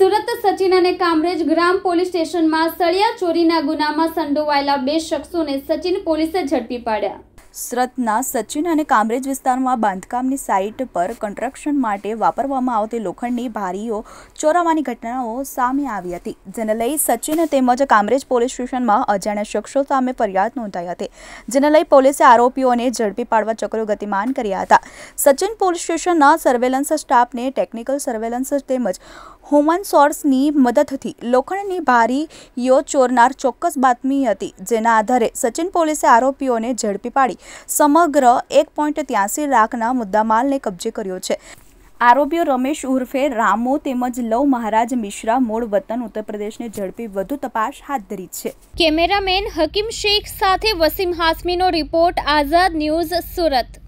સુરત સચિન અને કામરેજ ગ્રામ પોલીસ સ્ટેશનમાં સળિયા ચોરીના ગુનામાં સંડોવાયેલા બે શખ્સોને સચિન પોલીસે ઝડપી પાડ્યા સુરતના સચિન અને કામરેજ વિસ્તારમાં બાંધકામની સાઇટ પર કન્સ્ટ્રક્શન માટે વાપરવામાં આવતી લોખંડની ભારીઓ ચોરાવાની ઘટનાઓ સામે આવી હતી જેને લઈ સચિન તેમજ કામરેજ પોલીસ સ્ટેશનમાં અજાણ્યા શખ્સો સામે ફરિયાદ નોંધાઈ હતી જેને લઈ પોલીસે આરોપીઓને ઝડપી પાડવા ચક્રો ગતિમાન કર્યા હતા સચિન પોલીસ સ્ટેશનના સર્વેલન્સ સ્ટાફને ટેકનિકલ સર્વેલન્સ તેમજ હ્યુમન સોર્સની મદદથી લોખંડની ભારીઓ ચોરનાર ચોક્કસ બાતમી હતી જેના આધારે સચિન પોલીસે આરોપીઓને ઝડપી પાડી સમગ્ર એક પોઈન્ટ ત્યાસી લાખના મુદ્દામાલને કબજે કર્યો છે આરોપીઓ રમેશ ઉર્ફે રામો તેમજ લવ મહારાજ મિશ્રા મૂળ વતન ઉત્તર ઝડપી વધુ તપાસ હાથ ધરી છે કેમેરામેન હકીમ શેખ સાથે વસીમ હાસમીનો રિપોર્ટ આઝાદ ન્યૂઝ સુરત